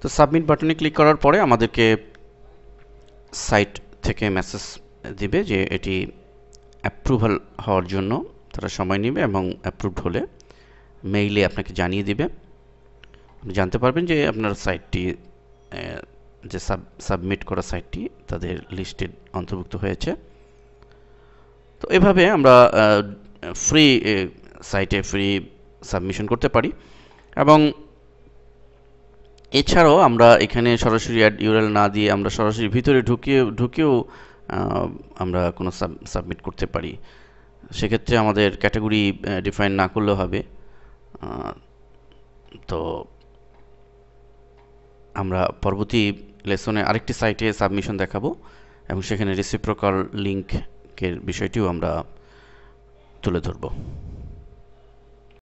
তো সাবমিট বাটনে ক্লিক করার পরে আমাদেরকে সাইট থেকে মেসেজ দিবে যে এটি অ্যাপ্রুভাল হওয়ার জন্য তারা সময় নেবে এবং অ্যাপ্রুভড হলে মেইলে আপনাকে জানিয়ে দিবে জানতে পারবেন যে আপনার সাইটটি যে সাব সাবমিট করা সাইটটি তাদের লিস্টে অন্তর্ভুক্ত হয়েছে তো এভাবে আমরা ফ্রি সাইটে ফ্রি সাবমিশন করতে পারি এবং এছাড়াও আমরা এখানে সরাসরি অ্যাড ইউরাল না দিয়ে আমরা সরাসরি ভিতরে ঢুকিয়ে ঢুকেও আমরা কোনো সাবমিট করতে পারি সেক্ষেত্রে আমাদের ক্যাটাগরি ডিফাইন না করলেও হবে তো আমরা পরবর্তী লেসনে আরেকটি সাইটে সাবমিশন দেখাবো এবং সেখানে রিসিপ্রোকাল লিঙ্কের বিষয়টিও আমরা তুলে ধরবো